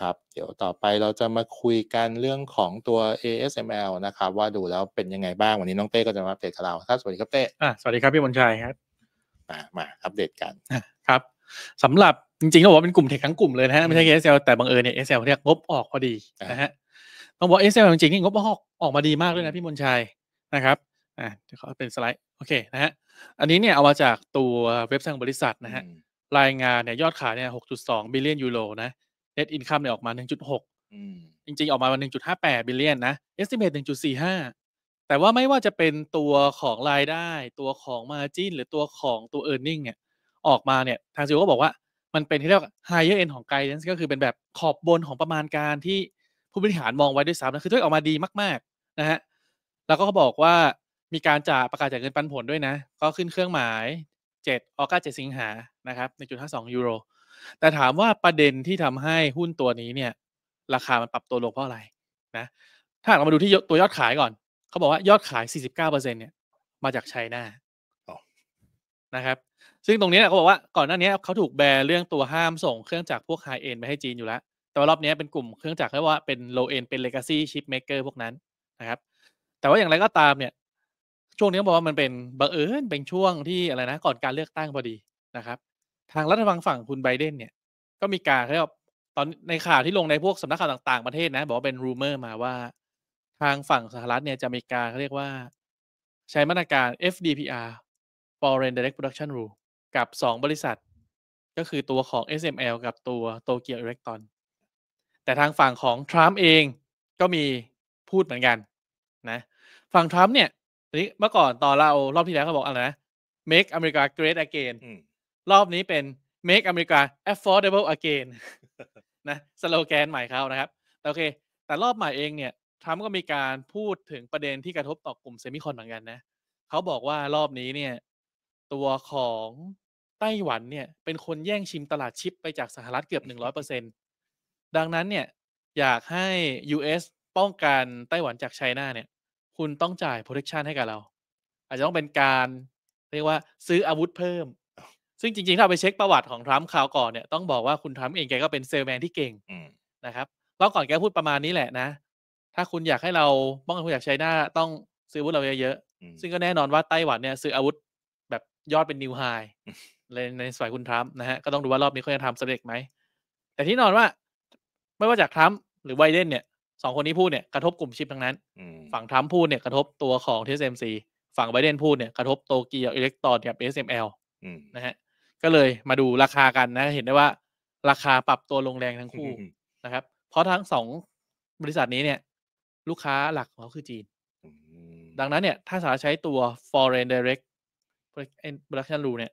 ครับเดี๋ยวต่อไปเราจะมาคุยกันเรื่องของตัว ASML นะครับว่าดูแล้วเป็นยังไงบ้างวันนี้น้องเต้ก็จะมาอัปเดตกับเราครับสวัสดีครับเต้สวัสดีครับพี่บนชัยครับมามา อัปเดตกัน ครับสำหรับจริงๆก็บอกว่าเป็นกลุ่มเทคทั้งกลุ่มเลยนะฮะไม่ใช่แค่ SL แต่บังเอิญเนี่ย a SL m เรียกงบออกพอดีนะฮะ ต้องบอก a SL m จริงๆนี่งบออกออกมาดีมากเลยนะพี่มนชัยนะครับ อ่าเดี๋ยวขอเป็นสไลด์โอเคนะฮะ อันนี้เนี่ยเอามาจากตัวเว็บไซต์ของบริษัทนะฮะ รายงานเนี่ยยอดขายเนี่ย 6.2บิลเลียนยูโรนะ net income เนี่ยออกมา 1.6จริง ๆ ออกมาวัน1.58บิลเลียนนะ estimate 1.45 แต่ว่าไม่ว่าจะเป็นตัวของรายได้ ตัวของ margin หรือตัวของตัว e a r n i n g เนี่ย ออกมาเนี่ยทางซีก็บอกว่า มันเป็นที่เรียกว่า higher end ของ guidance ก็คือเป็นแบบขอบบน ของประมาณการที่ผู้บริหารมองไว้ด้วยซ้ำนะ คือด้วออกมาดีมาก ๆ นะฮะ แล้วก็เขาบอกว่ามีการจ่าประกาศจ่ายเงินปันผลด้วยนะ ก็ขึ้นเครื่องหมาย7ออกา7สิงหานะครับ1.52ยูโรแต่ถามว่าประเด็นที่ทำให้หุ้นตัวนี้เนี่ย ราคามันปรับตัวลงเพราะอะไร นะ ถ้าเรามาดูที่ตัวยอดขายก่อน เขาบอกว่ายอดขาย 49%เนี่ย มาจากไชน่านะครับ ซึ่งตรงนี้เขาบอกว่าก่อนหน้านี้เขาถูกแบนเรื่องตัวห้ามส่งเครื่องจักรพวกไฮเอ็นไปให้จีนอยู่แล้ว แต่ว่ารอบนี้เป็นกลุ่มเครื่องจักรเรียกว่าเป็นโลเอ็นเป็นเลกาซี่ชิปเมเกอร์พวกนั้นนะครับ แต่ว่าอย่างไรก็ตามเนี่ย ช่วงนี้บอกว่ามันเป็นบังเอิญเป็นช่วงที่อะไรนะ ก่อนการเลือกตั้งพอดีนะครับทางรัฐบาลฝั่งคุณไบเดนเนี่ยก็มีการเขรียกตอนในข่าวที่ลงในพวกสำนักข่าวต่าง ๆ ประเทศนะ บอกว่าเป็นรูเมอร์มาว่า ทางฝั่งสหรัฐเนี่ย จะมีการเขาเรียกว่าใช้มาตรการ FDPR Foreign Direct Production Rule กับ 2 บริษัท ก็คือตัวของ SML กับตัวโตเกียวอิเล็กตรอนแต่ทางฝั่งของทรัมป์เองก็มีพูดเหมือนกันนะฝั่งทรัมป์เนี่ยนี้เมื่อก่อน ตอนเรารอบที่แล้วเขาบอกอะไรนะ make America great again รอบนี้เป็น make America affordable again นะ สโลแกนใหม่เขานะครับ โอเค แต่รอบใหม่เองเนี่ยทรัมป์ก็มีการพูดถึงประเด็นที่กระทบต่อกลุ่มเซมิคอนเหมือนกันนะ เขาบอกว่ารอบนี้เนี่ย ตัวของไต้หวันเนี่ย เป็นคนแย่งชิมตลาดชิปไปจากสหรัฐเกือบหนึ่งร้อยเปอร์เซ็นดังนั้นเนี่ย อยากให้ US ป้องกันไต้หวันจากไชน่าเนี่ย คุณต้องจ่าย protection ให้กับเรา อาจจะต้องเป็นการเรียกว่าซื้ออาวุธเพิ่มซึ่งจริงๆ ถ้าไปเช็คประวัติของทรัมป์คราวก่อนเนี่ยต้องบอกว่าคุณทรัมป์เองแกก็เป็นเซลแมนที่เก่งนะครับรอบก่อนแกพูดประมาณนี้แหละนะ ถ้าคุณอยากให้เราป้องกันคุณอยากใช้หน้า ต้องซื้ออาวุธเราเยอะๆซึ่งก็แน่นอนว่าไต้หวันเนี่ยซื้ออาวุธแบบยอดเป็นนิวไฮเลยในสมัยคุณทรัมป์นะฮะ ก็ต้องดูว่า รอบนี้เขาจะทำสำเร็จไหมแต่ที่นอนว่าไม่ว่าจากทรัมป์หรือไบเดนเนี่ยสองคนนี้พูดเนี่ยกระทบกลุ่มชิปทั้งนั้นฝั่งทรัมป์พูดเนี่ยกระทบตัวของ TSMC ฝั่งไบเดนพูดเนี่ยกระทบโตเกียวอิเล็กตรอนกับ s อลนะฮะก็เลยมาดูราคากัน นะ เห็นได้ว่าราคาปรับตัว ลง แรงทั้งคู่ นะครับ เพราะทั้งสองบริษัทนี้เนี่ยลูกค้าหลักของเขาคือจีน ดังนั้นเนี่ยถ้าสาใช้ตัว foreign direct production rule เนี่ย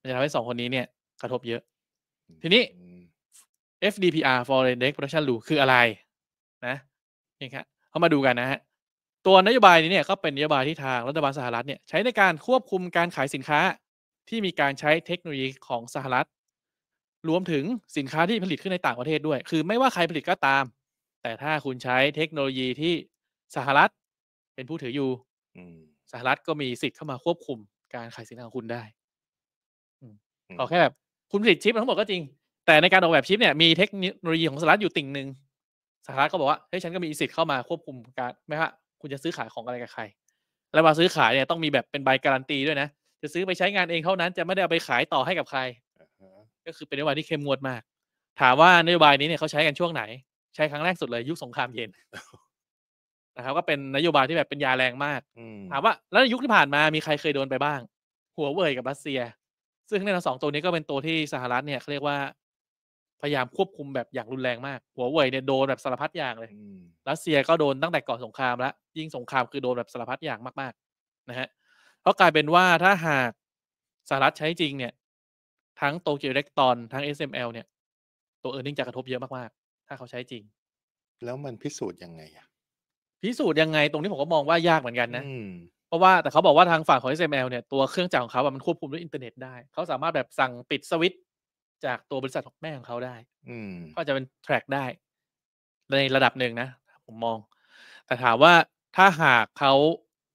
มันจะทำให้สองคนนี้เนี่ยกระทบเยอะ ทีนี้ FDPR foreign direct production rule คืออะไรนะนี่ครับเขามาดูกันนะฮะตัวนโยบาย นี้เนี่ยก็เป็นนโยบายที่ทางรัฐบาลสหรัฐเนี่ยใช้ในการควบคุมการขายสินค้าที่มีการใช้เทคโนโลยีของสหรัฐ รวมถึงสินค้าที่ผลิตขึ้นในต่างประเทศด้วย คือไม่ว่าใครผลิตก็ตาม แต่ถ้าคุณใช้เทคโนโลยีที่สหรัฐ เป็นผู้ถืออยู่สหรัฐก็มีสิทธิ์เข้ามาควบคุม การขายสินค้าของคุณได้ขอแค่แบบคุณ ผลิตชิปทั้งหมดก็จริง แต่ในการออกแบบชิปเนี่ยมีเทคโนโลยีของสหรัฐอยู่ติ่งหนึ่งสหรัฐก็บอกว่าเฮ้ยฉันก็มีสิทธิ์เข้ามาควบคุมการไม่ฮะคุณจะซื้อขายของอะไรกับใคร และมาซื้อขายเนี่ย ต้องมีแบบเป็นใบการันตีด้วยนะจะซื้อไปใช้งานเองเท่านั้นจะไม่ได้เอาไปขายต่อให้กับใครก็คือเป็นนโยบายที่เข้มงวดมาก ถามว่านโยบายนี้เนี่ยเขาใช้กันช่วงไหน ใช้ครั้งแรกสุดเลย ยุคสงครามเย็นนะครับก็เป็นนโยบายที่แบบเป็นยาแรงมาก ถามว่า แล้วยุคที่ผ่านมามีใครเคยโดนไปบ้าง หัวเว่ยกับรัสเซีย ซึ่งในสองตัวนี้ก็เป็นตัวที่สหรัฐเนี่ยเขาเรียกว่าพยายามควบคุมแบบอย่างรุนแรงมากหัวเว่ยเนี่ยโดนแบบสารพัดอย่างเลยรัสเซียก็โดนตั้งแต่ก่อนสงครามแล้วยิ่งสงครามคือโดนแบบสารพัดอย่างมากๆ นะฮะก็กลายเป็นว่าถ้าหากสหรัฐใช้จริงเนี่ย ทั้งโตเกียวเล็กตอนทั้ง SML เนี่ย ตัวเออร์เน็งจะกระทบเยอะมากๆถ้าเขาใช้จริง แล้วมันพิสูจน์ยังไงอะพิสูจน์ยังไง ตรงนี้ผมก็มองว่ายากเหมือนกันนะเพราะว่าแต่เขาบอกว่าทางฝั่งของ SML เนี่ย ตัวเครื่องจักรของเขาอะมันควบคุมด้วยอินเทอร์เน็ตได้เขาสามารถแบบสั่งปิดสวิตช์จากตัวบริษัทของแม่ของเขาได้ อืก็จะเป็นแทร็กได้ในระดับหนึ่งนะ ผมมอง แต่ถามว่าถ้าหากเขา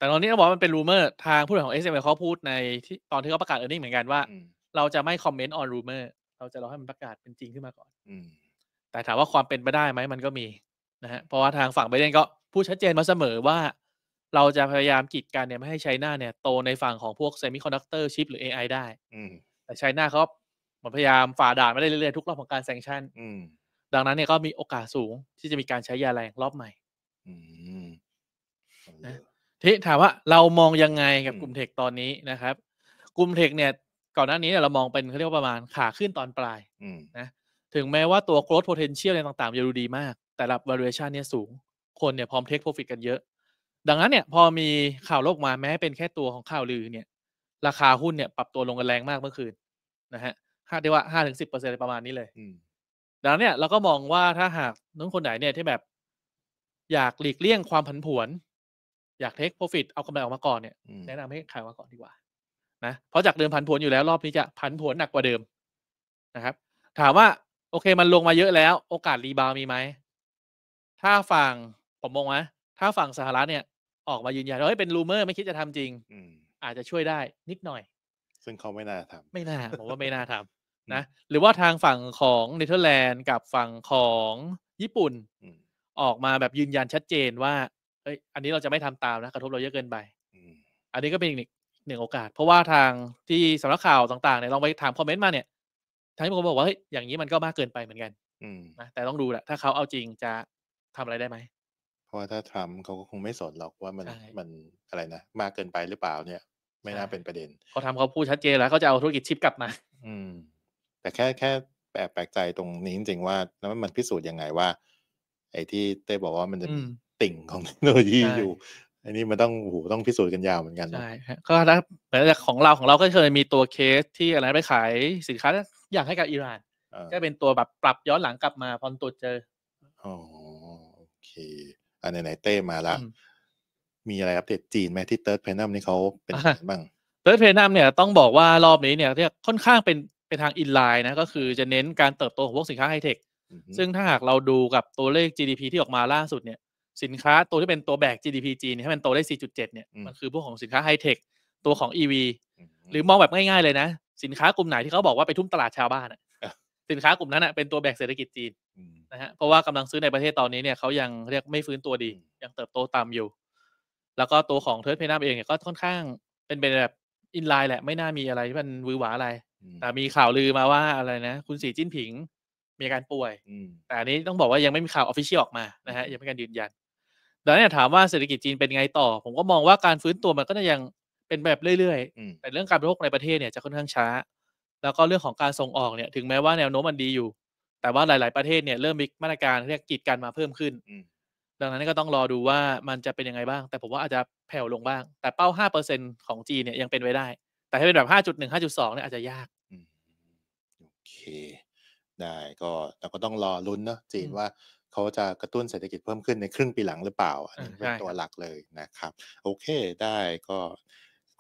แต่ตอนนี้ต้องบอกมันเป็นรูเมอร์ทางผู้บริหารของ SML เขาพูดในที่ตอนที่เขาประกาศเออร์เน็งเหมือนกันว่า เราจะไม่คอมเมนต์ออนรูเมอร์เราจะรอให้มันประกาศเป็นจริงขึ้นมาก่อนแต่ถามว่าความเป็นไปได้ไหมมันก็มีนะฮะเพราะว่าทางฝั่งไบเดนก็พูดชัดเจนมาเสมอว่า เราจะพยายามกีดกันเนี่ยไม่ให้ไชน่าเนี่ย โตในฝั่งของพวกเซมิคอนดักเตอร์ชิปหรือ AI ได้แต่ใชน้าเขาพยายามฝ่าด่านมาได้เรื่อยๆทุกรอบของการแซงชั่นดังนั้นเนี่ยก็มีโอกาสสูงที่จะมีการใช้ยาแรงรอบใหม่นะทีถามว่าเรามองยังไงกับกลุ่มเทคตอนนี้นะครับ กลุ่มเทคเนี่ย ก่อนหน้านี้เนี่ยเรามองเป็นเขาเรียกว่าประมาณขาขึ้นตอนปลายนะถึงแม้ว่าตัว growth potential อะไรต่างๆจะดูดีมากแต่รับ valuation เนี่ยสูงคนเนี่ยพร้อมเทคโ profit กันเยอะ ดังนั้นเนี่ย พอมีข่าวโลกมาแม้เป็นแค่ตัวของข่าวลือเนี่ย ราคาหุ้นเนี่ยปรับตัวลงกันแรงมากเมื่อคืนนะฮะคาดได้ว่าห้าถึงสิบเปอร์เซ็นประมาณนี้เลยดังนั้นเนี่ยเราก็มองว่าถ้าหากน้องคนไหนเนี่ยที่แบบ อยากหลีกเลี่ยงความผันผวนอยากเทคโปรฟิตเอากำไรออกมาก่อนเนี่ยแนะนำให้ขายมาก่อนดีกว่า นะเพราะจากเดิมพันผลอยู่แล้วรอบนี้จะ พันผลหนักกว่าเดิมนะครับ ถามว่า โอเคมันลงมาเยอะแล้ว โอกาสรีบาวมีไหม ถ้าฝั่งผมมองนะถ้าฝั่งสหรัฐเนี่ย ออกมายืนยันว่าเป็นรูเมอร์ไม่คิดจะทำจริงอาจจะช่วยได้นิดหน่อย ซึ่งเขาไม่น่าทำ ไม่น่า ผมว่าไม่น่าทำนะหรือว่าทางฝั่งของเนเธอร์แลนด์กับฝั่งของญี่ปุ่นออกมาแบบยืนยันชัดเจนว่าเอ้ย อันนี้เราจะไม่ทำตามนะ กระทบเราเยอะเกินไปอันนี้ก็เป็นอีกหนึ่งโอกาส เพราะว่าทางที่สำนักข่าวต่างๆเนี่ยลองไปถามคอมเมนต์มาเนี่ยทางที่ผมบอกว่าเฮ้ย อย่างนี้มันก็มากเกินไปเหมือนกันนะแต่ต้องดูแหละ ถ้าเขาเอาจริงจะทำอะไรได้ไหม เพราะว่าถ้าทำเขาก็คงไม่สนหรอกว่ามันมันอะไรนะมากเกินไปหรือเปล่าเนี่ย ไม่น่าเป็นประเด็นเขาทำเขาพูดชัดเจนแล้วเขาจะเอาธุรกิจชิปกลับมา อืม แต่แค่แค่แแปลกใจตรงนี้จริงๆว่า แล้วมันพิสูจน์ยังไงว่า ไอ้ที่เต้บอกว่ามันจะติ่งของเทคโนโลยีอยู่ อันนี้มันต้องหูต้องพิสูจน์กันยาวเหมือนกัน ใช่ก็ถ้าเหมือนของเราของเรา ก็เคยมีตัวเคสที่อะไรไปขายสินค้า อย่างให้กับอิหร่าน ก็เป็นตัวแบบปรับย้อนหลังกลับมาพอตัวเจออ๋อโอเคอันไหนเต้มาละ มีอะไรอัปเดตจีนไหมที่เติร์ดเพนัมนี่เขาเป็นบ้างเติร์ดเพนัมเนี่ยต้องบอกว่ารอบนี้เนี่ยที่ค่อนข้างเป็นเป็นทางอินไลน์นะ ก็คือจะเน้นการเติบโตของพวกสินค้าไฮเทค ซึ่งถ้าหากเราดูกับตัวเลข GDP ที่ออกมาล่าสุดเนี่ยสินค้าตัวที่เป็นตัวแบก GDP จีนให้มันโตได้ 4.7 เนี่ยมันคือพวกของสินค้าไฮเทค ตัวของ EV หรือมองแบบง่ายๆเลยนะ สินค้ากลุ่มไหนที่เขาบอกว่าไปทุ่มตลาดชาวบ้านสินค้ากลุ่มนั้นเป็นตัวแบกเศรษฐกิจจีนนะฮะเพราะว่ากำลังซื้อในประเทศตอนนี้เนี่ยเขายังเรียกไม่ฟื้นตัวดี ยังเติบโตตามอยู่ แล้วก็ตัวของเทิร์ดเพนัมเองเนี่ยก็ค่อนข้างเป็นแบบอินไลน์แหละไม่น่ามีอะไรที่มันวุ่นวาอะไร แต่มีข่าวลือมาว่าอะไรนะ คุณสีจิ้นผิง มีการป่วยแต่อันนี้ต้องบอกว่ายังไม่มีข่าวออฟฟิเชียลออกมานะฮะยังไม่การยืนยันดังนั้นถามว่าเศรษฐกิจจีนเป็นไงต่อ ผมก็มองว่าการฟื้นตัวมันก็จะยังเป็นแบบเรื่อย ๆ แต่เรื่องการบริโภคในประเทศเนี่ยจะค่อนข้างช้า แล้วก็เรื่องของการส่งออกเนี่ย ถึงแม้ว่าแนวโน้มมันดีอยู่ แต่ว่าหลายๆประเทศเนี่ยเริ่มมีมาตรการเรียกกีดกันมาเพิ่มขึ้นดังนั้นก็ต้องรอดูว่ามันจะเป็นยังไงบ้าง แต่ผมว่าอาจจะแผ่วลงบ้าง แต่เป้า 5%ของจีนเนี่ยยังเป็นไว้ได้ แต่ถ้าเป็นแบบ 5.1 5.2 เนี่ยอาจจะยากโอเค ได้ก็เราก็ต้องรอลุ้นเนาะจีนว่าเขาจะกระตุ้นเศรษฐกิจเพิ่มขึ้นในครึ่งปีหลังหรือเปล่าอันนี้เป็นตัวหลักเลยนะครับ โอเคได้ก็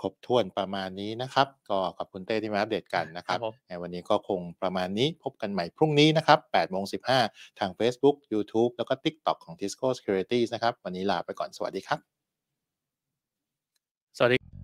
ครบถ้วนประมาณนี้นะครับ ก็ขอบคุณเต้ที่มาอัปเดตกันนะครับในวันนี้ก็คงประมาณนี้พบกันใหม่พรุ่งนี้นะครับ8โมง15 ทาง Facebook YouTube แล้วก็ TikTok ของ d i s c o Securities นะครับ วันนี้ลาไปก่อนสวัสดีครับ สวัสดี